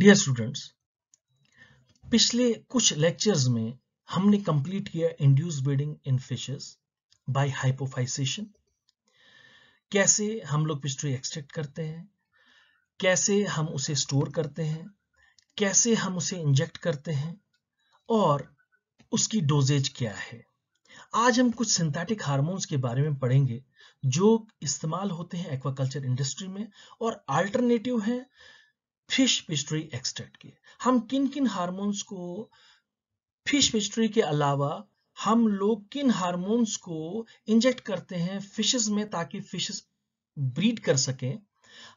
Dear students पिछले कुछ lectures में हमने कंप्लीट किया induce breeding in fishes by hypophysation कैसे हम लोग पिस्ट्री एक्सट्रैक्ट करते हैं कैसे हम उसे स्टोर करते हैं कैसे हम उसे इंजेक्ट करते हैं और उसकी डोजेज क्या है आज हम कुछ सिंथेटिक हार्मोन्स के बारे में पढ़ेंगे जो इस्तेमाल होते हैं एक्वाकल्चर इंडस्ट्री में और अल्टरनेटिव हैं फिश पिस्ट्री एक्सट्रैक्ट किए हम किन किन हार्मोन्स को फिश पिस्ट्री के अलावा हम लोग किन हार्मोन्स को इंजेक्ट करते हैं फिशेस में ताकि फिशेस ब्रीड कर सकें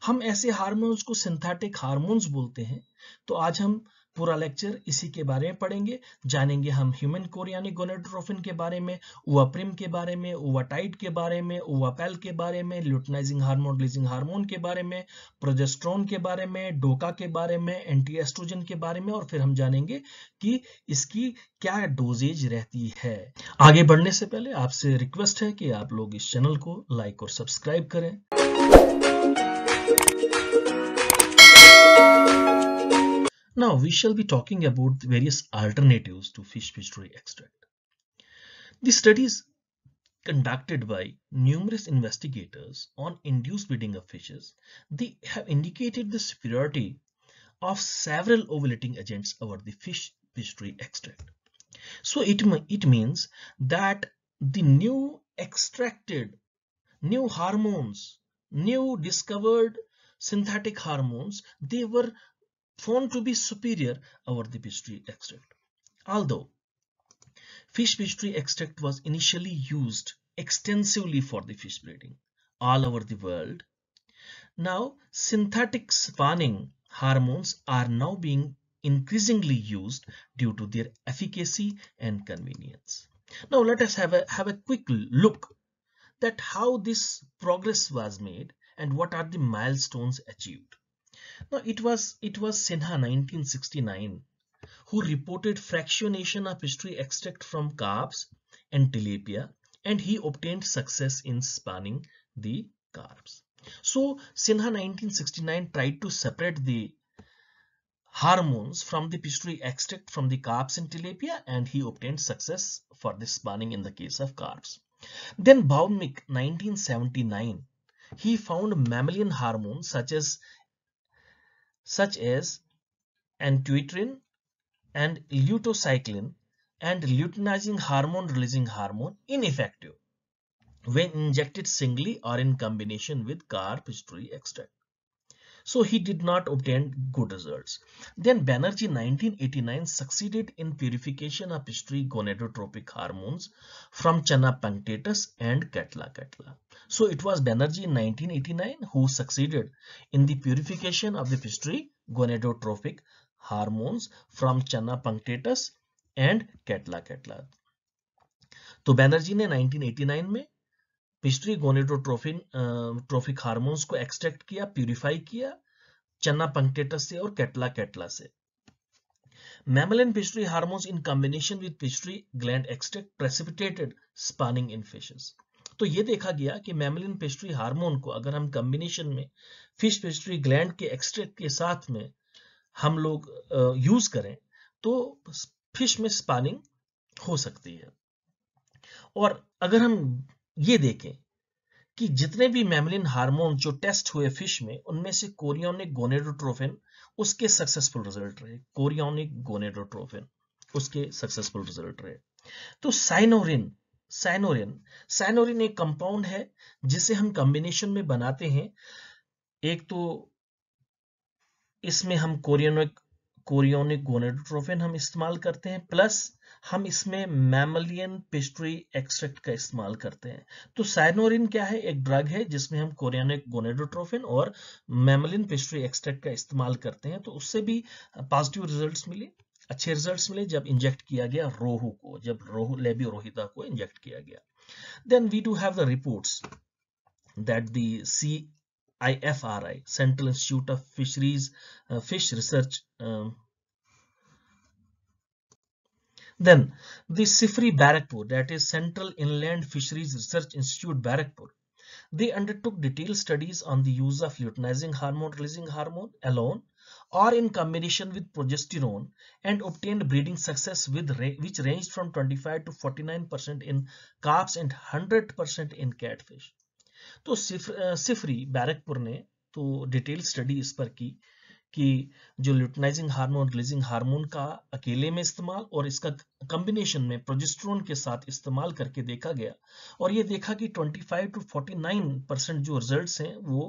हम ऐसे हार्मोन्स को सिंथेटिक हार्मोन्स बोलते हैं तो आज हम पूरा लेक्चर इसी के बारे में पढ़ेंगे जानेंगे हम ह्यूमन कोर यानी गोनेट्रोफिन के बारे में प्रिम के बारे में ओवाटाइट के बारे में ओवापेल के बारे में ल्यूटनाइजिंग हार्मोन रिलीजिंग हार्मोन के बारे में प्रोजेस्ट्रॉन के बारे में डोका के बारे में एंटी एस्ट्रोजन के बारे में और फिर हम जानेंगे कि इसकी क्या डोजेज रहती है आगे बढ़ने से पहले आपसे रिक्वेस्ट है कि आप लोग इस चैनल को लाइक और सब्सक्राइब करें Now we shall be talking about the various alternatives to fish fishery extract. The studies conducted by numerous investigators on induced breeding of fishes, they have indicated the superiority of several ovulating agents over the fish fishery extract. So it, it means that the new extracted, new hormones, new discovered synthetic hormones, they were found to be superior over the fish tree extract. Although fish fish tree extract was initially used extensively for the fish breeding all over the world, now synthetic spawning hormones are now being increasingly used due to their efficacy and convenience. Now let us have a, have a quick look that how this progress was made and what are the milestones achieved. Now it was it was Sinha 1969 who reported fractionation of history extract from carps and tilapia and he obtained success in spanning the carps. So Sinha 1969 tried to separate the hormones from the pistillary extract from the carps and tilapia and he obtained success for this spanning in the case of carps. Then Baumik 1979 he found mammalian hormones such as such as antwitrin and leutocycline and luteinizing hormone releasing hormone ineffective when injected singly or in combination with carp extract. So he did not obtain good results. Then Banerjee 1989 succeeded in purification of history gonadotropic hormones from Channa punctatus and Catla catla. So it was Banerjee 1989 who succeeded in the purification of the history gonadotropic hormones from Channa punctatus and Catla catla. तो बैनर्जी ने 1989 में pituitary gonadotrophin trophic hormones को extract किया purify किया Channa पंक्टेटस से और कैटला कैटला से mammalian pituitary hormones in combination with pituitary gland extract precipitated spawning in fishes तो ये देखा गया कि मैमलिन पिस्ट्री हार्मोन को अगर हम कम्बिनेशन में फिश पिस्ट्री ग्लैंड के एक्सट्रैक्ट के साथ में हम लोग यूज करें तो फिश में स्पानिंग हो सकती है और अगर हम ये देखें कि जितने भी मैमलिन हार्मोन जो टेस्ट हुए फिश में उनमें से कोरियोनिक गोनेडोट्रोफिन उसके सक्सेसफुल रिजल्ट रहे कोरियोनिक गोनेडोट्रोफिन उसके सक्सेसफुल रिजल्ट रहे तो साइनोरिन साइनोरिन साइनोरिन एक कंपाउंड है जिसे हम कॉम्बिनेशन में बनाते हैं एक तो इसमें हम कोरियोनिक कोरियोनिक गोनेडोट्रोफिन हम इस्तेमाल करते हैं प्लस हम इसमें मैमलियन पिस्ट्री एक्सट्रैक्ट का इस्तेमाल करते हैं तो साइनोरिन क्या है एक ड्रग है जिसमें हम कोरियनिक गोनेडोट्रोफिन और मैमलियन पिस्ट्री एक्सट्रैक्ट का इस्तेमाल करते हैं तो उससे भी पॉजिटिव रिजल्ट मिले अच्छे रिजल्ट्स मिले जब इंजेक्ट किया गया रोहू को जब रोहू लेबियो रोहिता को इंजेक्ट किया गया then we do have the report that the I F Central Institute of Fisheries uh, Fish Research research um, Then the Sifri Barakpur, that is Central Inland Fisheries Research Institute Barakpur, they undertook detailed studies on the use of luteinizing hormone releasing hormone alone or in combination with progesterone and obtained breeding success with which ranged from 25 to 49% in calves and 100% in catfish. So Sifri Barrackpore ne to detailed study इस पर कि जो luteinising hormone releasing hormone का अकेले में इस्तेमाल और इसका कम्बिनेशन में प्रोजेस्ट्रोन के साथ इस्तेमाल करके देखा गया और ये देखा कि 25 टू 49 परसेंट जो रिजल्ट हैं वो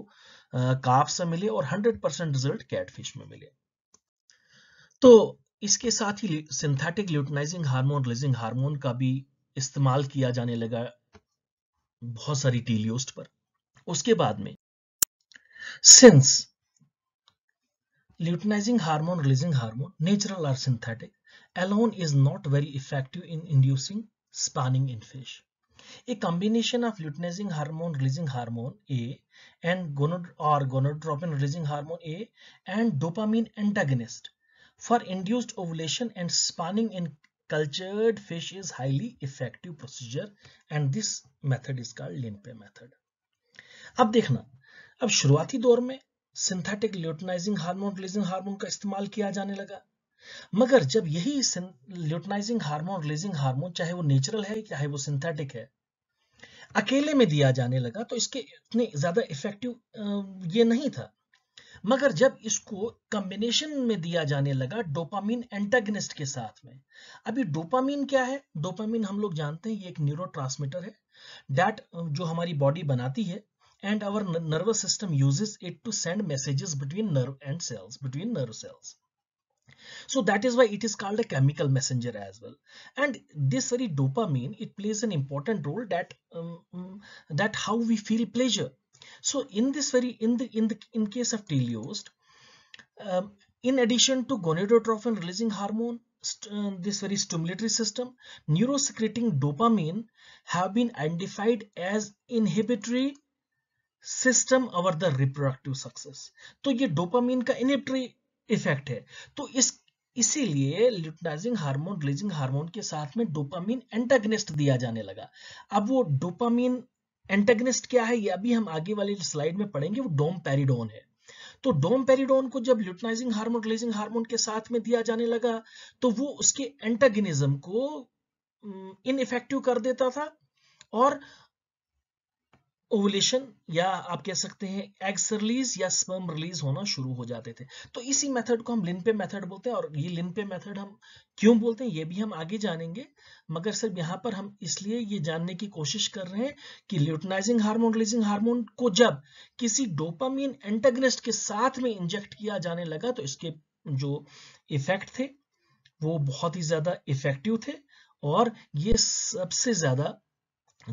काफ से मिले और 100 परसेंट रिजल्ट कैटफिश में मिले तो इसके साथ ही synthetic luteinizing hormone releasing hormone का भी इस्तेमाल किया जाने लगा बहुत सारी टीलियोस्ट पर उसके बाद में since Luteinizing hormone releasing hormone, natural or synthetic, alone is not very effective in inducing spawning in fish. A combination of luteinizing hormone releasing hormone A and gonad or gonadotropin releasing hormone A and dopamine antagonist for induced ovulation and spawning in cultured fish is highly effective procedure and this method is called limpe method. ab dekhna ab शुरुआती daur mein synthetic luteinizing hormone releasing hormone का इस्तेमाल किया जाने लगा मगर जब यही luteinising hormone releasing hormone चाहे वो नेचुरल है चाहे वो सिंथेटिक है अकेले में दिया जाने लगा तो इसके इतने ज्यादा इफेक्टिव ये नहीं था मगर जब इसको कॉम्बिनेशन में दिया जाने लगा डोपामीन एंटेगनिस्ट के साथ में अभी डोपामीन क्या है डोपामीन हम लोग जानते हैं ये एक न्यूरो है डैट जो हमारी बॉडी बनाती है and our nervous system uses it to send messages between nerve and cells between nerve cells so that is why it is called a chemical messenger as well and this very dopamine it plays an important role that um, mm, that how we feel pleasure so in this very in the in the in case of teleost um, in addition to gonadotrophin releasing hormone uh, this very stimulatory system neurosecreting dopamine have been identified as inhibitory system over the reproductive success तो ये dopamine का इनिटरी effect है तो इस इसीलिए luteinising hormone releasing hormone के साथ में डोपामीन एंटागनिस्ट दिया जाने लगा अब वो डोपामीन एंटेगनिस्ट क्या है ये अभी हम आगे वाली स्लाइड में पढ़ेंगे वो डोम पेरिडोन है तो डोम पेरिडोन को जब ल्यूटनाइजिंग हार्मोन रिलीजिंग हार्मोन के साथ में दिया जाने लगा तो वो उसके एंटेगनिज्म को इनइफेक्टिव कर देता था और ओवलेशन या आप कह सकते हैं एग्स रिलीज या स्पर्म रिलीज होना शुरू हो जाते थे तो इसी मेथड को हम लिनपे मेथड बोलते हैं और ये लिनपे मेथड हम क्यों बोलते हैं ये भी हम आगे जानेंगे मगर सिर्फ यहाँ पर हम इसलिए ये जानने की कोशिश कर रहे हैं कि ल्यूटनाइजिंग हार्मोन रिलीजिंग हार्मोन को जब किसी डोपामीन एंटेगनिस्ट के साथ में इंजेक्ट किया जाने लगा तो इसके जो इफेक्ट थे वो बहुत ही ज्यादा इफेक्टिव थे और ये सबसे ज्यादा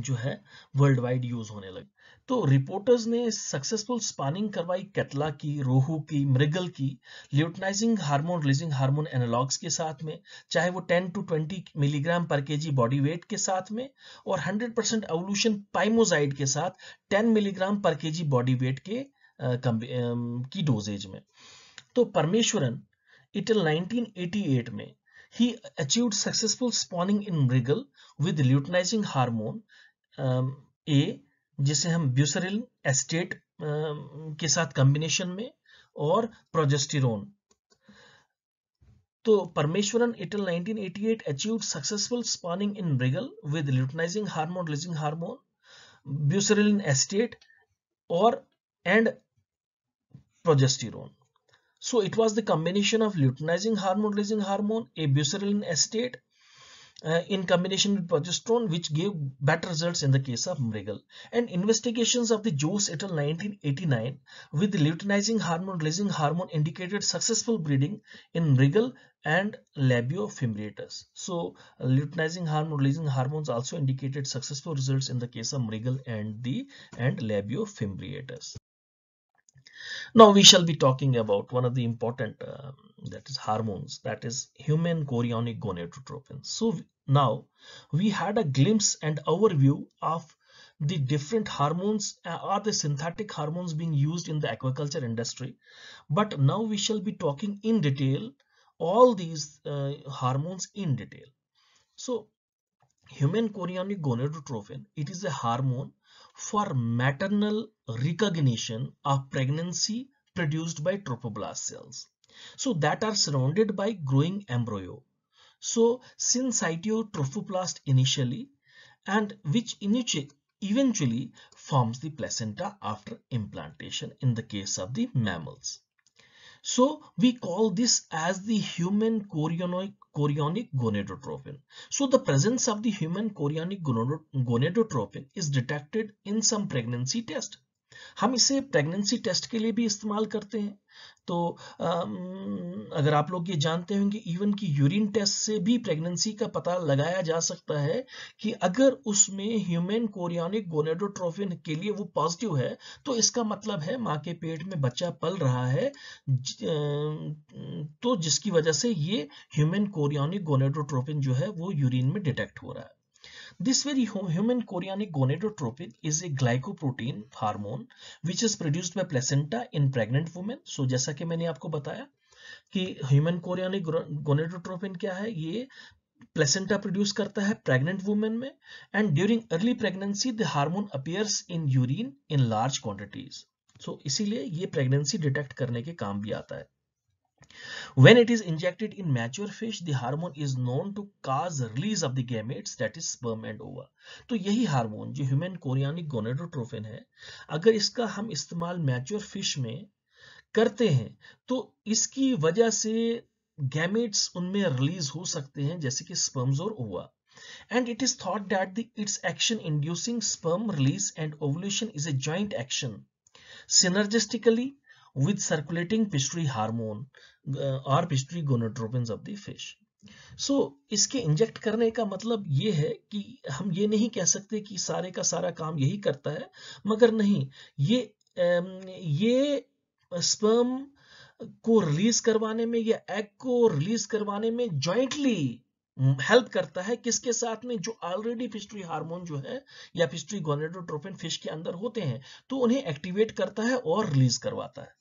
जो है वर्ल्ड वाइड यूज होने लगे तो रिपोर्टर्स ने सक्सेसफुल स्पानिंग करवाई कैटला की रोहू की मृगल की luteinizing hormone releasing hormone analogues के साथ में चाहे वो 10 to 20 milligram per KG body weight के साथ में और 100 परसेंट एवोल्यूशन पाइमोजाइड के साथ 10 milligram per KG body weight के आ, की डोजेज में तो परमेश्वरन इटल 1988 में ही achieved successful spawning in mrigal with luteinizing hormone A जिसे हम ब्यूसरिल एस्टेट के साथ कॉम्बिनेशन में और प्रोजेस्टिरोन तो Parameswaran et al 1988 achieve successful spawning in mrigal with luteinizing hormone releasing hormone buserelin acetate और and progesterone. So it was the combination of luteinizing hormone releasing hormone A buserelin acetate uh, in combination with progesterone which gave better results in the case of Mrigal. And investigations of the Jones et al. 1989 with the luteinizing hormone releasing hormone indicated successful breeding in Mrigal and labiofimbriatus. So uh, luteinizing hormone releasing hormones also indicated successful results in the case of Mrigal and the and labiofimbriatus now we shall be talking about one of the important um, that is hormones that is human chorionic gonadotropin so now we had a glimpse and overview of the different hormones are uh, the synthetic hormones being used in the aquaculture industry but now we shall be talking in detail all these uh, hormones in detail so human chorionic gonadotropin it is a hormone for maternal recognition of pregnancy produced by trophoblast cells. So that are surrounded by growing embryo. So since initially and which eventually forms the placenta after implantation in the case of the mammals. So we call this as the human chorionic, chorionic gonadotropin. So the presence of the human chorionic gonadotropin is detected in some pregnancy test. हम इसे pregnancy test के लिए भी इस्तेमाल करते हैं तो अगर आप लोग ये जानते होंगे इवन कि यूरिन टेस्ट से भी प्रेगनेंसी का पता लगाया जा सकता है कि अगर उसमें ह्यूमन कोरियोनिक गोनेडोट्रोफिन के लिए वो पॉजिटिव है तो इसका मतलब है माँ के पेट में बच्चा पल रहा है तो जिसकी वजह से ये ह्यूमन कोरियोनिक गोनेडोट्रोफिन जो है वो यूरिन में डिटेक्ट हो रहा है This very human chorionic gonadotropin is a glycoprotein hormone which is produced by placenta in pregnant women. So जैसा कि मैंने आपको बताया कि ह्यूमन कोरियानिक गोनेडोट्रोपिन क्या है ये प्लेसेंटा प्रोड्यूस करता है प्रेग्नेंट वुमेन में and during early pregnancy the hormone appears in urine in large quantities so इसीलिए ये प्रेगनेंसी डिटेक्ट करने के काम भी आता है When it is injected in mature fish, the hormone is known to cause release of the gametes that is sperm and ova. तो यही हार्मोन जो ह्यूमन कोरियानिक गोनेडोट्रोफिन है अगर इसका हम इस्तेमाल मैच्योर फिश में करते हैं तो इसकी वजह से गैमेट्स उनमें रिलीज हो सकते हैं जैसे कि स्पर्म्स और ओवा and it is thought that the, its action inducing sperm release and ovulation is a joint action synergistically with circulating pituitary hormone uh, or pituitary gonadotropins of the fish. So so, इसके inject करने का मतलब ये है कि हम ये नहीं कह सकते कि सारे का सारा काम यही करता है मगर नहीं ये um, ये स्पर्म को रिलीज करवाने में या एग को रिलीज करवाने में जॉइंटली हेल्प um, करता है किसके साथ में जो ऑलरेडी फिस्ट्री हार्मोन जो है या फिस्ट्री गोनेडोट्रोपिन फिश के अंदर होते हैं तो उन्हें एक्टिवेट करता है और रिलीज करवाता है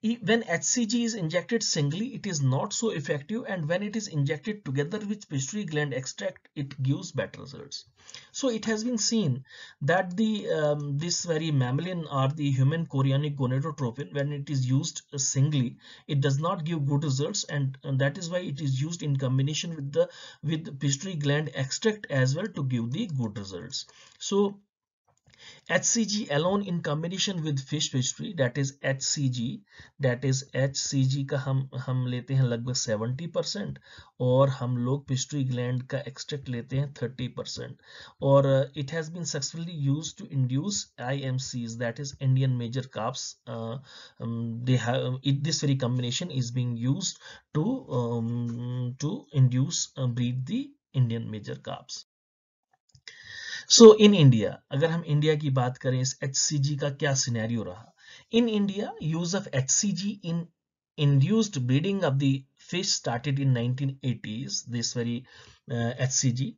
When HCG is injected singly, it is not so effective and when it is injected together with pituitary gland extract, it gives better results. So it has been seen that the um, this very mammalian or the human chorionic gonadotropin, when it is used uh, singly, it does not give good results and, and that is why it is used in combination with the with pituitary gland extract as well to give the good results. So HCG alone in combination with fish pastry that is HCG that is HCG का हम हम लेते हैं लगभग 70 percent और हम लोग pastry gland का एक्सट्रैक्ट लेते हैं 30 परसेंट और it has been successfully use to induce IMCs that is Indian major carbs uh, um, they have it, this very combination is being used to um, to induce uh, breed the Indian major carbs so in India अगर हम India की बात करें इस H का क्या scenario रहा in India use of H in induced breeding of the fish started in nineteen eighties this very H uh,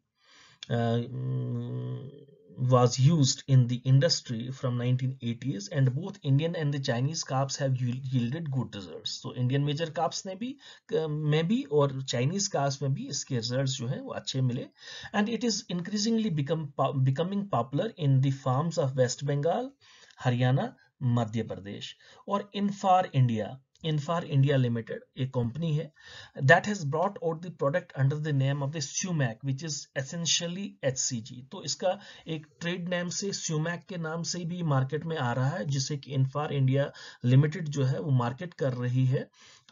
Uh, mm, was used in the industry from 1980s and both Indian and the Chinese crops have yielded good results. So Indian major crops ने भी में भी Chinese crops में be, इसके results jo hai wo अच्छे mile. and it is increasingly become becoming popular in the farms of West Bengal, Haryana, Madhya Pradesh or in far India Infar India Limited, a company hai, that has brought out the product under the name of the Sumac, which is essentially HCG. तो इसका एक trade name से Sumac के नाम से भी market में आ रहा है जिसे कि Infar India Limited जो है वो मार्केट कर रही है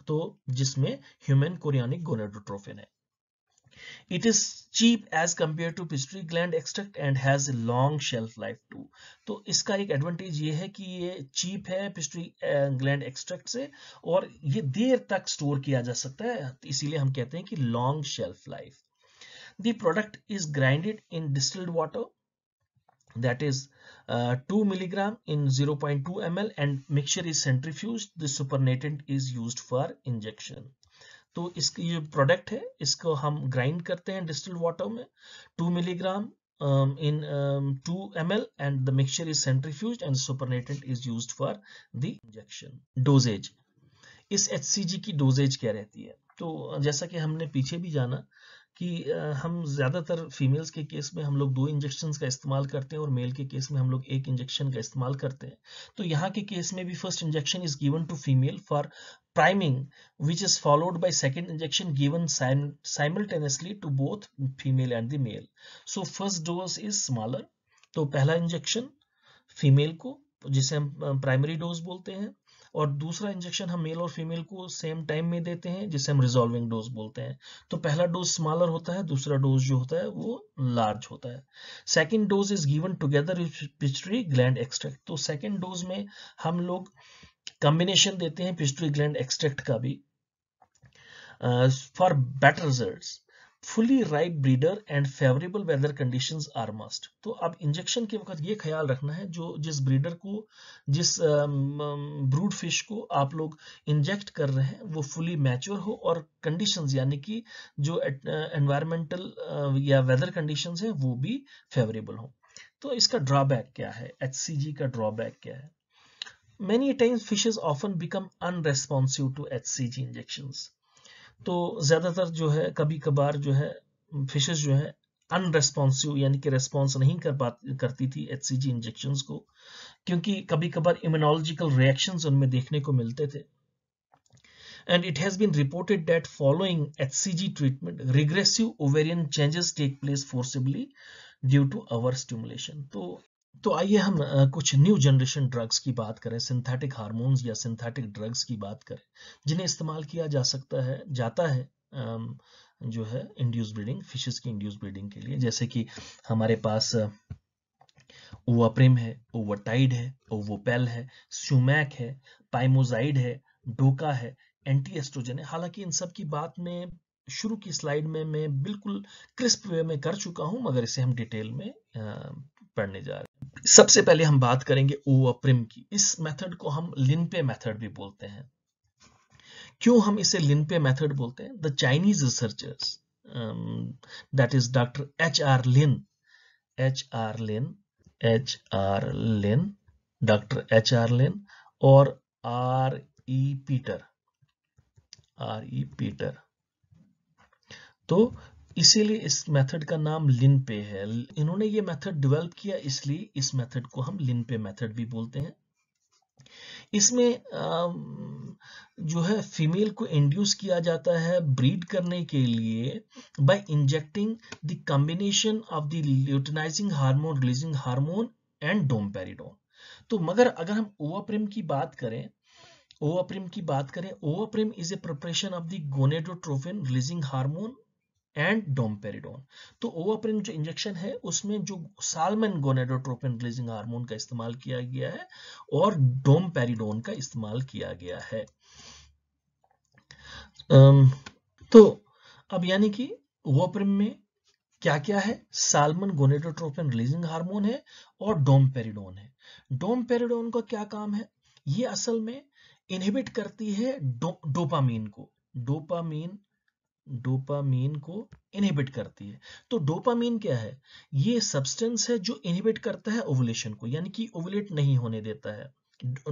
तो जिसमें ह्यूमन कोरियानिक गोनेडोट्रोफिन है it is cheap as compared to pituitary gland extract and has long shelf life too तो इसका एक एडवांटेज ये है कि ये चीप है पिस्ट्री ग्लैंड एक्सट्रैक्ट से और ये देर तक स्टोर किया जा सकता है इसीलिए हम कहते हैं कि long shelf life the product is grinded in distilled water that that is uh, eh, 2 milligram in 0.2 ml and mixture is centrifuged the supernatant is use for injection तो इसकी ये प्रोडक्ट है इसको हम ग्राइंड करते हैं डिस्टिल वाटर में two milligram um, in um, 2 ml and the mixture is centrifuged and supernatant is used for the injection dosage इस HCG की डोजेज क्या रहती है तो uh, जैसा कि हमने पीछे भी जाना कि uh, हम ज़्यादातर फीमेल्स के केस में हम लोग दो इंजेक्शन का इस्तेमाल करते हैं और मेल के केस में हम लोग एक इंजेक्शन का इस्तेमाल करते हैं तो यहाँ के केस में भी first injection is given to female for priming which is followed by second injection given sim simultaneously to both female and the male so first dose is smaller तो पहला इंजेक्शन फीमेल को जिसे हम primary dose बोलते हैं और दूसरा injection हम मेल और फीमेल को सेम टाइम में देते हैं जिसे हम रिजॉल्विंग डोज बोलते हैं तो पहला डोज स्मॉलर होता है दूसरा डोज जो होता है वो लार्ज होता है second dose is given together pituitary gland extract तो सेकेंड डोज में हम लोग कॉम्बिनेशन देते हैं पिस्टरी ग्लैंड एक्सट्रैक्ट का भी for better result fully right breeder and favourable weather condition are must तो अब इंजेक्शन के वक्त ये ख्याल रखना है जो जिस ब्रीडर को जिस ब्रूड फिश को आप लोग इंजेक्ट कर रहे हैं वो फुली मैच्योर हो और कंडीशन यानी कि जो एनवायरमेंटल या वेदर कंडीशन है वो भी फेवरेबल हो तो इसका ड्रॉबैक क्या है एच का ड्रॉबैक क्या है many times fishes often become unresponsive to HCG injections. तो ज्यादातर जो है कभी कभार जो है फिशेज जो है अनरेस्पॉन्सिव यानी कि रेस्पॉन्स नहीं कर पा करती थी एच सी जी इंजेक्शन को क्योंकि कभी कभार इम्यूनोलॉजिकल रिएक्शन उनमें देखने को मिलते थे and it has been reported that following H C G treatment regressive ovarian changes take place forcibly due to over stimulation तो तो आइए हम कुछ न्यू जनरेशन ड्रग्स की बात करें सिंथेटिक हार्मोन्स या सिंथेटिक ड्रग्स की बात करें जिन्हें इस्तेमाल किया जा सकता है जाता है जो है इंड्यूस ब्रीडिंग फिशेस की इंड्यूस ब्रीडिंग के लिए जैसे कि हमारे पास ओवाप्रेम है ओवाटाइड है ओवोपेल है स्यूमैक है पाइमोजाइड है डोका है एंटी एस्ट्रोजन है हालांकि इन सब की बात में शुरू की स्लाइड में मैं बिल्कुल क्रिस्प वे में कर चुका हूं मगर इसे हम डिटेल में पढ़ने जा रहे हैं सबसे पहले हम बात करेंगे अप्रिम की इस मेथड को हम लिनपे मेथड भी बोलते हैं क्यों हम इसे लिनपे मेथड बोलते हैं the Chinese researchers that is doctor H R Lin H R Lin H R Lin doctor H R Lin और R E Peter R E Peter तो इसीलिए इस मेथड का नाम लिन पे है इन्होंने ये मेथड डेवलप किया इसलिए इस मेथड को हम लिन पे मेथड भी बोलते हैं इसमें जो है फीमेल को इंड्यूस किया जाता है ब्रीड करने के लिए by injecting the combination of the luteinizing hormone releasing hormone and domperidone तो मगर अगर हम ओवाप्रेम की बात करें ओवाप्रेम की बात करें Ovaprim is a preparation of the gonadotrophin releasing hormone and domperidone तो ओवाप्रिन जो इंजेक्शन है उसमें जो सालमन गोनेडोट्रोपिन रिलीजिंग हार्मोन का इस्तेमाल किया गया है और डोमपेरिडोन का इस्तेमाल किया गया है तो अब यानी कि ओवाप्रिन में क्या क्या है सालमन गोनेडोट्रोपिन रिलीजिंग हार्मोन है और डोमपेरिडोन है डोमपेरिडोन का क्या काम है ये असल में इनहिबिट करती है डो, डोपामीन को डोपामीन डोपामीन को इनहिबिट करती है तो डोपामीन क्या है ये सब्सटेंस है जो इनहिबिट करता है ओवुलेशन को यानी कि ओवुलेट नहीं होने देता है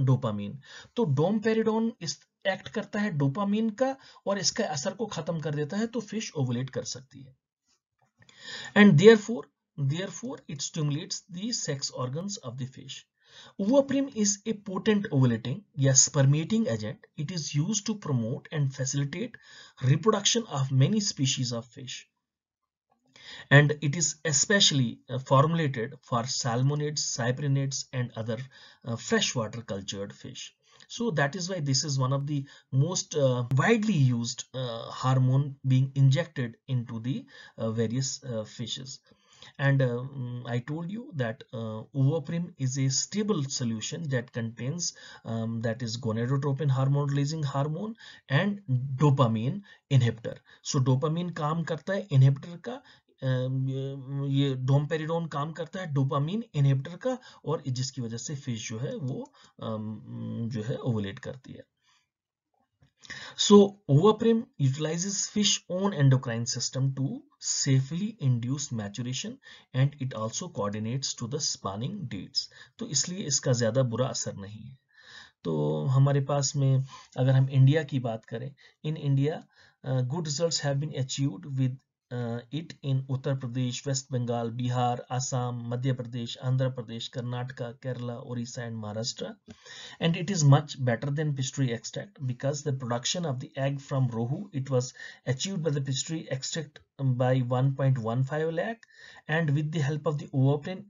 डोपामीन तो डोमपेरिडोन इस एक्ट करता है डोपामीन का और इसका असर को खत्म कर देता है तो फिश ओवुलेट कर सकती है and therefore therefore it stimulates the sex organs of the fish Uoprim is a potent ovulating, yes, permeating agent. It is used to promote and facilitate reproduction of many species of fish. And it is especially uh, formulated for salmonids, cyprinids, and other uh, freshwater cultured fish. So that is why this is one of the most uh, widely used uh, hormone being injected into the uh, various uh, fishes. and uh, I told you that uh, overprim is a stable solution that contains um, that is gonadotropin hormone releasing hormone and dopamine inhibitor. So dopamine kaam karta hai inhibitor ka ये domperidone काम करता है dopamine inhibitor का और जिसकी वजह से fish जो है वो जो है ओवलेट करती है So ovaprim utilizes fish own endocrine system to safely induce maturation and it also coordinates to the spawning dates. to isliye iska zyada bura asar nahi hai to hamare paas mein agar hum india ki baat kare in india uh, good results have been achieved with uh, it in Uttar Pradesh, West Bengal, Bihar, Assam, Madhya Pradesh, Andhra Pradesh, Karnataka, Kerala, Orissa and Maharashtra. And it is much better than pistillary extract because the production of the egg from Rohu, it was achieved by the pistillary extract by 1.15 lakh and with the help of the overprim,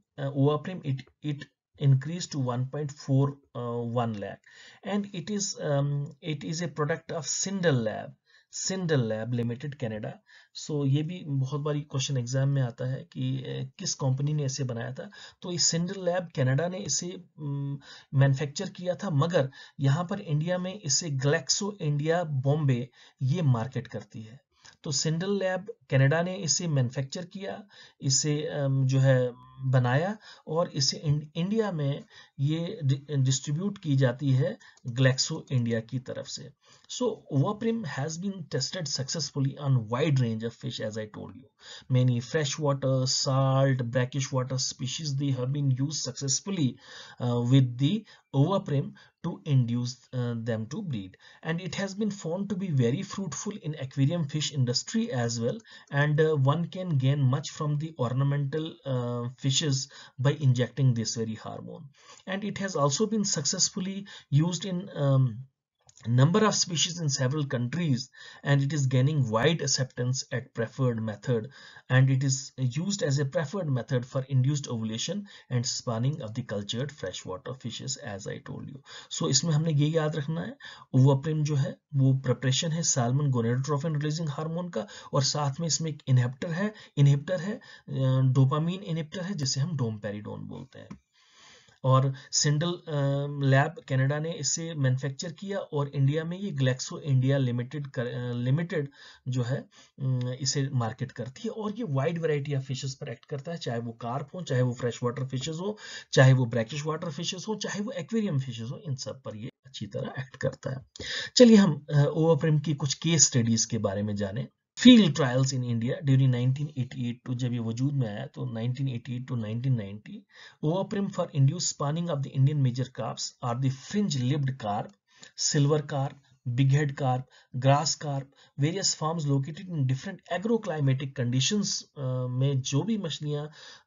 uh, it, it increased to 1.41 uh, lakh and it is um, it is a product of Sindel Lab Sindel Lab Limited Canada so so, ये भी बहुत बारी question exam में आता है कि किस company ने इसे बनाया था तो इस सेंडर लैब कनाडा ने इसे मैन्युफैक्चर किया था मगर यहाँ पर इंडिया में इसे ग्लैक्सो इंडिया बॉम्बे ये मार्केट करती है तो सिंडल लैब कनाडा ने इसे मैन्युफैक्चर किया इसे जो है बनाया और इसे इंडिया में ये डिस्ट्रीब्यूट की जाती है ग्लैक्सो इंडिया की तरफ से So overprim has been tested successfully on wide range of fish as I told you. Many freshwater, salt, brackish water species they have been used successfully uh, with the ovaprim to induce uh, them to breed and it has been found to be very fruitful in aquarium fish industry as well and uh, one can gain much from the ornamental uh, fishes by injecting this very hormone and it has also been successfully used in um, number of species in several countries and it is gaining wide acceptance at preferred method and it is used as a preferred method for induced ovulation and spawning of the cultured freshwater fishes as I told you. So isme humne ye yaad rakhna hai ovaprim jo hai wo preparation hai salmon gonadotrophin releasing hormone ka aur sath mein isme ek inhibitor hai inhibitor hai dopamine inhibitor hai jise hum domperidone bolte hain और सिंडल lab Canada ने इसे manufacture किया और India में ये Glaxo India limited limited जो है इसे मार्केट करती है और ये वाइड वैरायटी ऑफ फिशेस पर एक्ट करता है चाहे वो कार्प हो चाहे वो फ्रेश वाटर फिशेस हो चाहे वो ब्रैकिश वाटर फिशेस हो चाहे वो एक्वेरियम फिशेज हो इन सब पर ये अच्छी तरह एक्ट करता है चलिए हम ओवरप्रिम की कुछ केस स्टडीज के बारे में जाने field trials in India during 1988 to 1988 to 1990. Ovaprim for induced spawning of the Indian major carp are the fringe-lipped carp, silver carp, bighead carp, grass carp, various farms located in different agroclimatic conditions uh, में जो भी मछलियां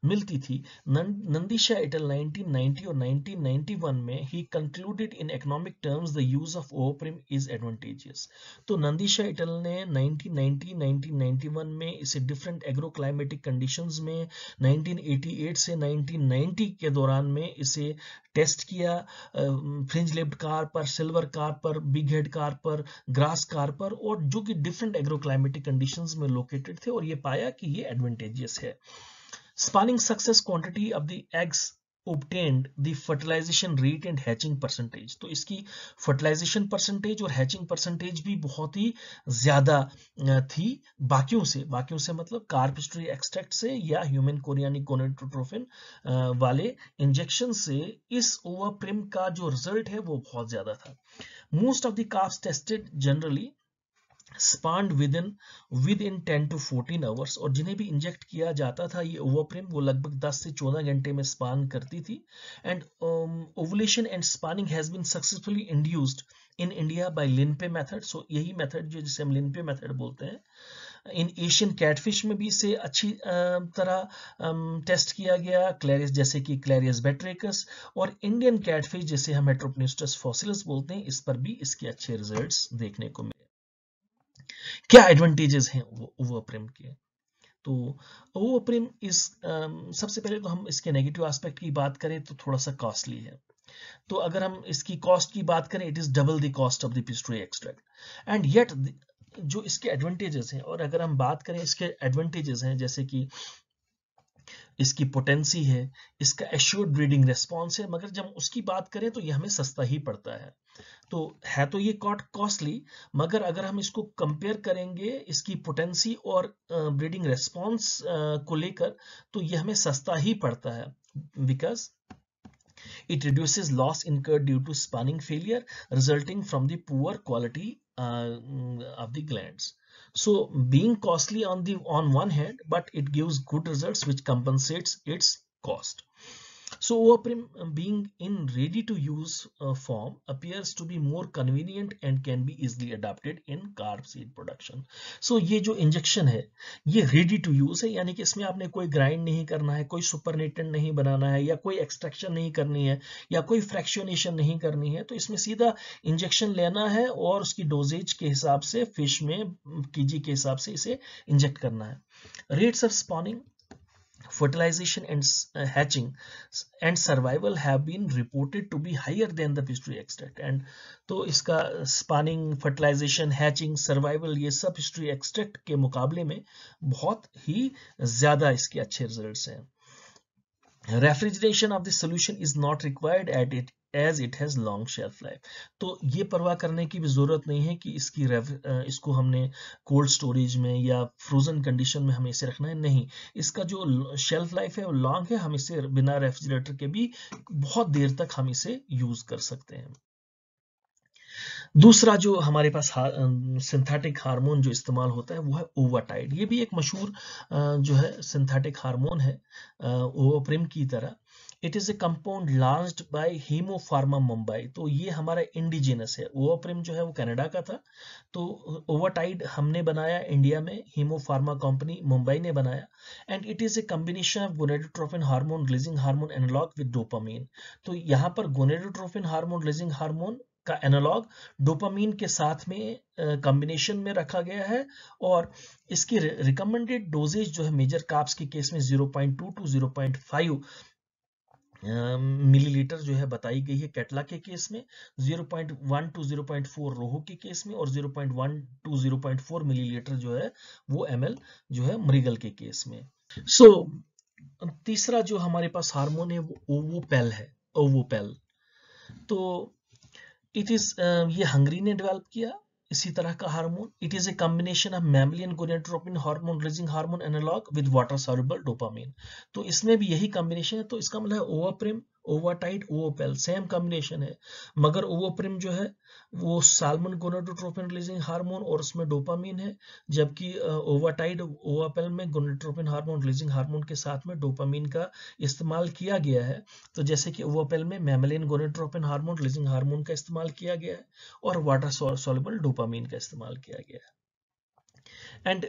मिलती थी नंदिशा इटल 1990 और 1991 में ही concluded in economic terms the use of Ovaprim is advantageous तो नंदिशा इटल ने 1990 1991 में इसे डिफरेंट एग्रोक्लाइमेटिक कंडीशंस में 1988 से 1990 के दौरान में इसे टेस्ट किया फ्रिंज लेप्ड कार पर सिल्वर कार पर बिग हेड कार कार्पर ग्रास कार्पर और जो कि डिफरेंट एग्रोक्लाइमेटिक कंडीशंस में लोकेटेड थे और ये पाया कि ये एडवांटेजियस है spawning success quantity of the eggs obtained the fertilization rate and hatching percentage तो इसकी fertilization percentage और hatching percentage भी बहुत ही ज्यादा थी बाकियों से बाकियों से मतलब कार्पिस्ट्री एक्सट्रैक्ट से या ह्यूमन कोरियानी गोनेट्रोट्रोफिन वाले इंजेक्शन से इस ओवर प्रिम का जो रिजल्ट है वो बहुत ज्यादा था most of the calves tested generally spawned within within 10 to 14 hours और जिन्हें भी इंजेक्ट किया जाता था ये ओवरप्रेम वो लगभग 10 से 14 घंटे में स्पान करती थी and ovulation and spawning has been successfully induced in India by Linpe method so यही method जो जिसे हम लिनपे method बोलते हैं इन एशियन कैटफिश में भी इसे अच्छी तरह टेस्ट किया गया क्लैरिस जैसे कि क्लैरियस बेट्रेकस और इंडियन कैटफिश जिसे हम मेट्रोपनिस्टस फॉसिलस बोलते हैं इस पर भी इसके अच्छे रिजल्ट्स देखने को मिले क्या एडवांटेजेस हैं ओवरप्रिम के तो ओवरप्रिम इस सबसे पहले तो हम इसके नेगेटिव एस्पेक्ट की बात करें तो थोड़ा सा कॉस्टली है तो अगर हम इसकी कॉस्ट की बात करें it is double the cost of the pituitary extract and yet जो इसके एडवांटेजेस हैं और अगर हम बात करें इसके एडवांटेजेस हैं जैसे कि इसकी पोटेंसी है इसका एश्योर्ड ब्रीडिंग रेस्पॉन्स है मगर जब उसकी बात करें तो ये हमें सस्ता ही पड़ता है तो है तो ये कॉट कॉस्टली मगर अगर हम इसको कंपेयर करेंगे इसकी पोटेंसी और ब्रीडिंग रेस्पॉन्स को लेकर तो ये हमें सस्ता ही पड़ता है because it reduces loss incurred due to spawning failure resulting from the poor quality uh, mm, of the glands so being costly on the on one hand but it gives good results which compensates its cost So OOP being in ready to use uh, form appears to be more convenient and can be easily adapted in carb seed production. So ये जो injection है ये ready to use है यानी कि इसमें आपने कोई ग्राइंड नहीं करना है कोई सुपरनेटेंट नहीं बनाना है या कोई एक्सट्रैक्शन नहीं करनी है या कोई फ्रैक्शनेशन नहीं करनी है तो इसमें सीधा इंजेक्शन लेना है और उसकी डोजेज के हिसाब से फिश में केजी के हिसाब से इसे इंजेक्ट करना है rates of spawning fertilization and uh, hatching and survival have been reported to be higher than the history extract and to iska spawning fertilization hatching survival ye sab history extract ke मुकाबले mein bahut hi zyada iske acche results hain Refrigeration of the solution is not required at as it has long shelf life तो ये परवाह करने की भी ज़रूरत नहीं है कि इसकी रेव इसको हमने कोल्ड स्टोरेज में या फ्रोजन कंडीशन में हमें इसे रखना है नहीं इसका जो शेल्फ लाइफ है वो लॉन्ग है हम इसे बिना रेफ्रिजरेटर के भी बहुत देर तक हम इसे यूज़ कर सकते हैं दूसरा जो हमारे पास सिंथेटिक हार्मोन जो इस्तेमाल होता है वो है ओवाटाइड ये भी एक मशहूर जो है सिंथेटिक हार्मोन है ओवाप्रिम की तरह it is a compound launch by Hemopharma Mumbai तो ये हमारा इंडिजिनस है ओवरप्रिम जो है वो कनाडा का था तो ओवरटाइड हमने बनाया इंडिया में हीमोफार्मा कंपनी मुंबई ने बनाया and it is a combination of gonadotrophin hormone releasing hormone analogue with dopamine तो यहाँ पर गोनेडोट्रोफिन हार्मोन रिलीजिंग हार्मोन का एनालॉग डोपामीन के साथ में कॉम्बिनेशन में रखा गया है और इसकी रिकमेंडेड डोजेज जो है मेजर काप्स के केस में 0.2 टू 0.5 मिलीलीटर जो है बताई गई है कैटला के केस में 0.1 टू 0.4 रोहू के केस में और 0.1 टू 0.4 मिलीलीटर जो है वो एम जो है मृगल के केस में सो so, तीसरा जो हमारे पास हार्मोन है वो ओवोपेल है ओवोपेल तो इट इज ये हंगरी ने डेवलप किया इसी तरह का hormone it is a combination of mammalian gonadotropin hormone rising hormone analogue with water soluble dopamine तो इसमें भी यही कॉम्बिनेशन है तो इसका मतलब है ओवाटाइट ओवोपेल सेम कॉम्बिनेशन है मगर ओवोप्रिम जो है वो सालमन गोनाडोट्रोपिन रिलीजिंग हार्मोन और उसमें डोपामीन है जबकि ओवाटाइड ओवापेल में गोनाडोट्रोपिन हार्मोन रिलीजिंग हार्मोन के साथ में डोपामीन का इस्तेमाल किया गया है तो जैसे कि ओवापेल में mammalian gonadotropin hormone releasing hormone का इस्तेमाल किया गया है और वाटर सोलेबल डोपामीन का इस्तेमाल किया गया है एंड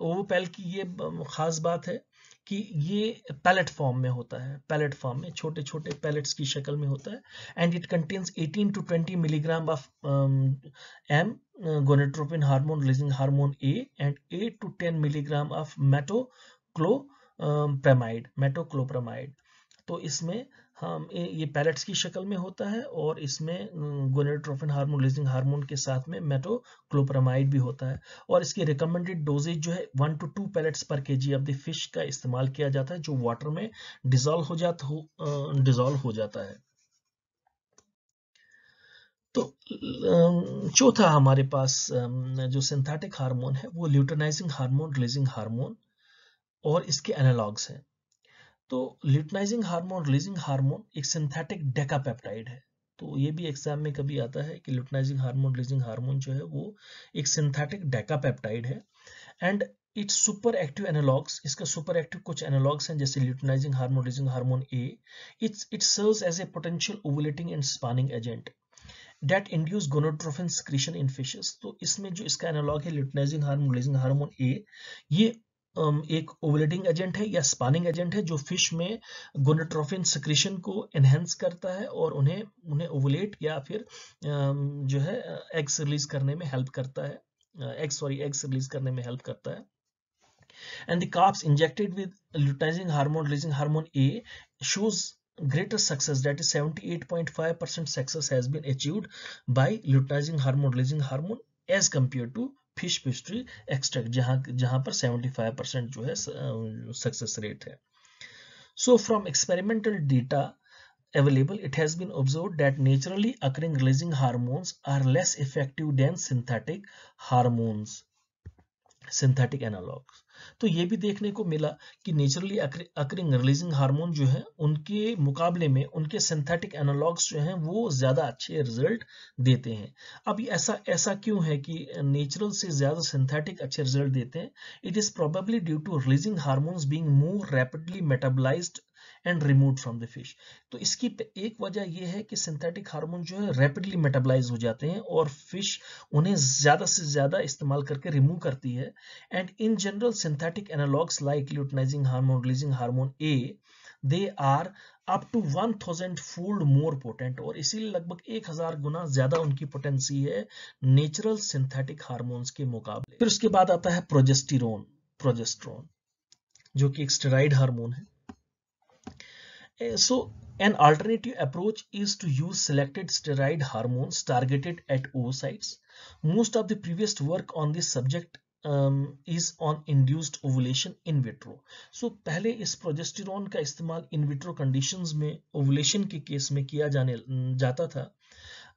ओवोपेल की ये खास बात है कि ये पैलेट फॉर्म में होता है पैलेट फॉर्म में छोटे छोटे पैलेट्स की शक्ल में होता है and it contains 18 to 20 milligram of M gonadotropin hormone releasing hormone A and 8 to 10 milligram of metoclopramide metoclopramide तो इसमें हम ये पैलेट्स की शक्ल में होता है और इसमें गोनेट्रोफिन हार्मोन रिलीजिंग हार्मोन के साथ में मेटोक्लोप्रामाइड भी होता है और इसकी रिकमेंडेड डोजेज जो है वन टू टू पैलेट्स पर K ji of the fish का इस्तेमाल किया जाता है जो वाटर में डिजोल्व हो जाता हो डिजोल्व हो जाता है तो चौथा हमारे पास जो सिंथेटिक हार्मोन है वो ल्यूटनाइजिंग हार्मोन रिलीजिंग हार्मोन और इसके एनालॉग्स हैं तो ल्यूटनाइजिंग हार्मोन रिलीजिंग हार्मोन एक सिंथेटिक डेकापेप्टाइड है तो ये भी एग्जाम में कभी आता है कि ल्यूटनाइजिंग हार्मोन रिलीजिंग हार्मोन जो है वो एक सिंथेटिक डेकापेप्टाइड है and its super active analogues इसका सुपर एक्टिव कुछ एनालॉग्स हैं जैसे luteinizing hormone releasing hormone A its it serves as a potential ovulating and spawning agent that induce gonadotrophin secretion in fishes तो इसमें जो इसका analogue है luteinizing hormone releasing hormone A ये एक ओवलेटिंग एजेंट है या स्पानिंग एजेंट है जो फिश में गोनेट्रोफिन सक्रेशन को एनहेंस करता है और उन्हें उन्हें ओवलेट या फिर जो है एग्स रिलीज करने में हेल्प करता है एग्स सॉरी एग्स रिलीज करने में हेल्प करता है and the carps injected with luteinizing hormone releasing hormone A shows greater success that is 78.5% success has been achieved by luteinizing hormone releasing hormone as compared to fish pituitary extract जहां जहां पर 75 percent जो है success rate है so from experimental data available it has been observe that naturally occurring releasing hormones are less effective than synthetic hormones synthetic analogues तो ये भी देखने को मिला कि नेचुरली अक्रिंग रिलीजिंग हार्मोन जो है उनके मुकाबले में उनके सिंथेटिक एनालॉग्स जो हैं वो ज़्यादा अच्छे रिजल्ट देते हैं अब ऐसा ऐसा क्यों है कि नेचुरल से ज़्यादा सिंथेटिक अच्छे रिजल्ट देते हैं it is probably due to releasing hormone being more rapidly metabolized and remove from the fish तो इसकी एक वजह यह है कि सिंथेटिक हार्मोन जो है रैपिडली मेटाबलाइज हो जाते हैं और फिश उन्हें ज्यादा से ज्यादा इस्तेमाल करके रिमूव करती है and in general synthetic analogues like luteinizing hormone releasing hormone A they are up to 1000 fold more potent और इसीलिए लगभग 1000 गुना ज्यादा उनकी पोटेंसी है नेचुरल सिंथेटिक हार्मोन्स के मुकाबले फिर उसके बाद आता है प्रोजेस्टिरोन प्रोजेस्ट्रोन जो कि एक स्टेराइड हार्मोन है so an alternative approach is to use selected steroid hormones targeted at oocytes. Most of the previous work on this subject um, is on induced ovulation in vitro. So pehle is progesterone ka istemal in vitro conditions mein ovulation ke case mein kiya jane jata tha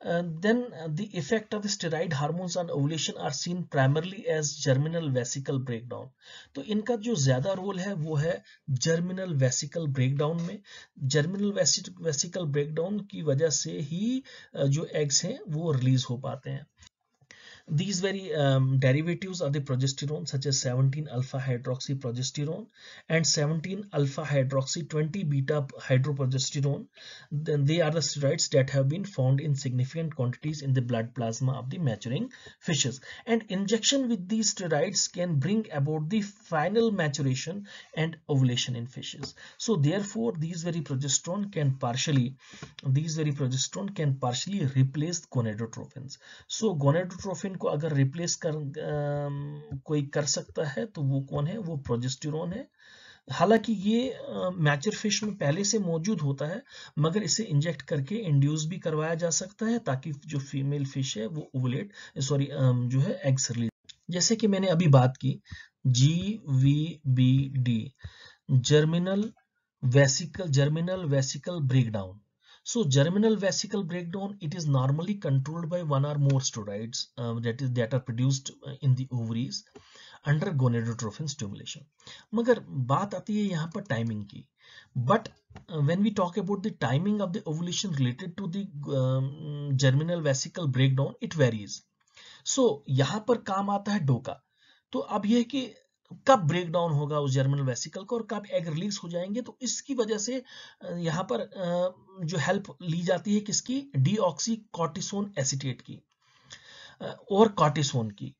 then the effect of steroid hormones on ovulation are seen primarily as germinal vesicle breakdown तो inka jo zyada role hai wo hai germinal vesicle breakdown mein germinal vesicle breakdown की वजह से ही jo eggs hain wo release ho pate hain These very um, derivatives are the progesterone such as 17 alpha hydroxy progesterone and 17 alpha hydroxy 20 beta hydroprogesterone. Then they are the steroids that have been found in significant quantities in the blood plasma of the maturing fishes. And injection with these steroids can bring about the final maturation and ovulation in fishes. So therefore these very progesterone can partially these very progesterone can partially replace gonadotropins. So gonadotropin estrogen को अगर replace कर आ, कोई कर सकता है तो वो कौन है वो प्रोजेस्टिरोन है हालांकि ये मैचर फिश में पहले से मौजूद होता है मगर इसे इंजेक्ट करके इंड्यूस भी करवाया जा सकता है ताकि जो फीमेल फिश है वो ओवलेट सॉरी जो है एग्स रिलीज जैसे कि मैंने अभी बात की G V B D germinal vesicle germinal vesicle breakdown So germinal vesicle breakdown, it is normally controlled by one or more steroids uh, that is that are produced in the ovaries under gonadotrophin stimulation. magar baat aati hai yahan par timing ki but uh, when we talk about the timing of the ovulation related to the uh, germinal vesicle breakdown, it varies. So यहाँ पर काम आता है डोका तो अब यह ki कब ब्रेक डाउन होगा उस जर्मनल वेसिकल का और कब एग रिलीज हो जाएंगे तो इसकी वजह से यहाँ पर जो हेल्प ली जाती है किसकी डीऑक्सी कॉर्टिसोन एसिटेट की और कार्टिसोन की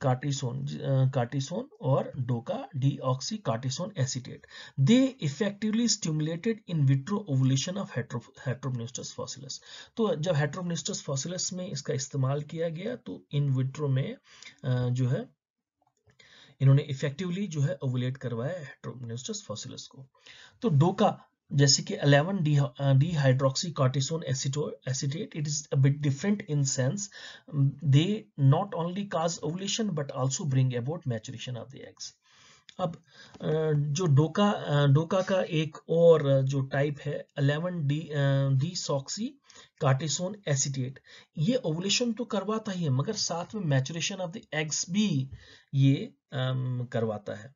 कार्टिसोन कार्टिसोन और DOCA deoxy cortisone acetate they effectively stimulated in vitro ovulation of Heteropneustes fossilis तो जब हेट्रोमनिस्टस फॉसिलस में इसका इस्तेमाल किया गया तो इन विट्रो में जो है इन्होंने इफेक्टिवली जो है ओवुलेट करवाया हेट्रोमोनिस्टस फॉसिलस को तो डोका जैसे कि 11 hydroxy cortisone acetate it is a bit different in sense they not only cause ovulation but also bring about maturation of the eggs अब जो डोका डोका का एक और जो टाइप है 11 D deoxy cortisone acetate ये ओवुलेशन तो करवाता ही है मगर साथ में मैचुरेशन ऑफ द एग्स भी ये करवाता है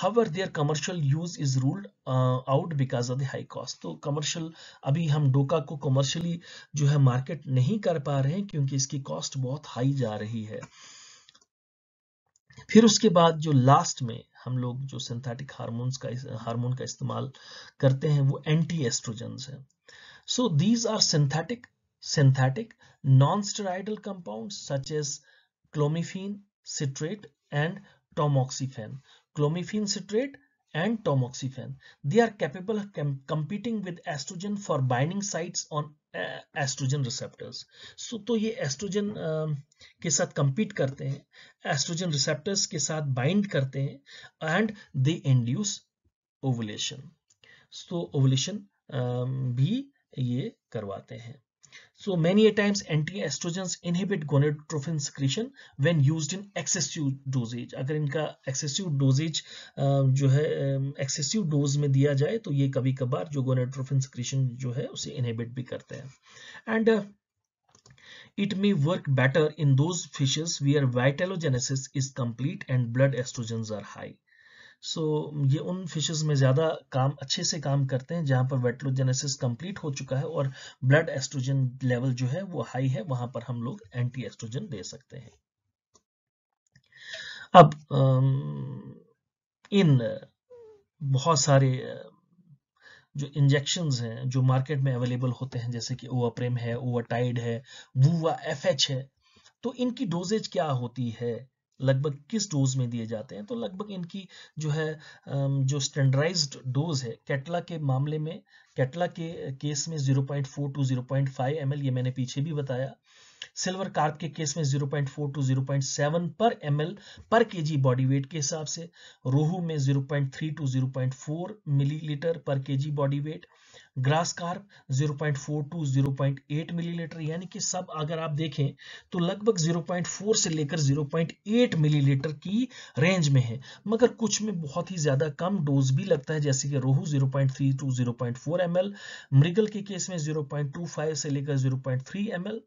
however their commercial use is ruled out because of the high cost तो कमर्शियल अभी हम डोका को कमर्शियली जो है मार्केट नहीं कर पा रहे हैं क्योंकि इसकी कॉस्ट बहुत हाई जा रही है फिर उसके बाद जो लास्ट में हम लोग जो सिंथेटिक हार्मोन्स का हार्मोन का इस्तेमाल करते हैं वो एंटी एस्ट्रोजेंस है so these are synthetic synthetic non steroidal compound such as clomiphene citrate and tamoxifen clomiphene citrate and tamoxifen they are capable of com competing with estrogen for binding sites on estrogen receptors so तो ये oestrogen के साथ compete करते हैं oestrogen receptors के साथ bind करते हैं एंड दे इंड्यूस ओवुलेशन तो ओवुलेशन भी ये करवाते हैं So many a times anti-estrogens inhibit gonadotropin secretion when used in excessive dosage. agar inka excessive dosage जो है excessive dose mein diya jaye to ye kabhi kabhar jo gonadotropin secretion jo hai use inhibit bhi karte hain And uh, it may work better in those fishes where vitellogenesis is complete and blood estrogens are high. So so, ये उन fishes में ज़्यादा काम अच्छे से काम करते हैं जहां पर वेटलोजेनेसिस कंप्लीट हो चुका है और ब्लड एस्ट्रोजन लेवल जो है वो हाई है वहां पर हम लोग एंटी एस्ट्रोजन दे सकते हैं अब इन बहुत सारे जो इंजेक्शंस हैं जो मार्केट में अवेलेबल होते हैं जैसे कि ओवाप्रेम है ओवाटाइड है वूवा एफ है तो इनकी डोजेज क्या होती है लगभग किस डोज में दिए जाते हैं तो लगभग इनकी जो है जो स्टैंडर्डाइज डोज है कैटला के मामले में कैटला के केस में 0.4 टू 0.5 ml ये मैंने पीछे भी बताया सिल्वर कार्प के केस में 0.4 टू 0.7 पर ml पर के जी बॉडी वेट के हिसाब से रोहू में 0.3 to 0.4 millilitre per K G body weight grass carp 0.4 to 0.8 millilitre यानी कि सब अगर आप देखें तो लगभग 0.4 से लेकर 0.8 मिलीलीटर की रेंज में है मगर कुछ में बहुत ही ज्यादा कम डोज भी लगता है जैसे कि रोहू 0.3 टू 0.4 ml मृगल के केस में 0.25 से लेकर 0.3 ml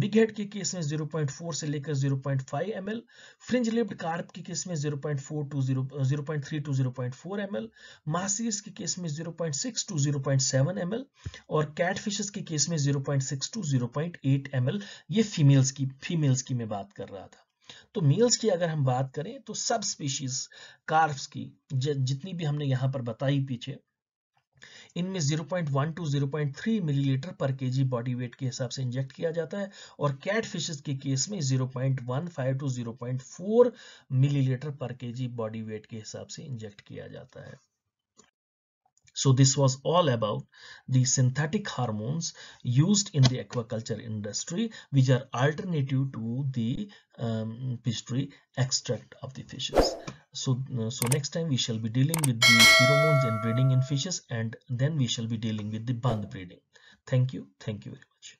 बिग हेड के केस में 0.4 से लेकर 0.5 एल फ्रिंज लिप्ड कार्प के केस में 0.4 टू 0.3 टू 0.4 एल मासीस के केस में 0.6 टू 0.7 सेवन एम और कैट फिशेस के केस में zero point six to zero point 0.8 ml ये फीमेल्स की फीमेल्स की मैं बात कर रहा था तो मेल्स की अगर हम बात करें तो सब स्पीशीज कार्प्स की जितनी भी हमने यहाँ पर बताई पीछे इनमें 0.1 to 0.3 millilitre per KG body weight के हिसाब से इंजेक्ट किया जाता है और कैट फिशेस के केस में 0.15 to 0.4 millilitre per KG body weight के हिसाब से इंजेक्ट किया जाता है So this was all about the synthetic hormones used in the aquaculture industry, which are alternative to the um, extract of the fishes. So, uh, so next time we shall be dealing with the pheromones and breeding in fishes and then we shall be dealing with the band breeding. Thank you. Thank you very much.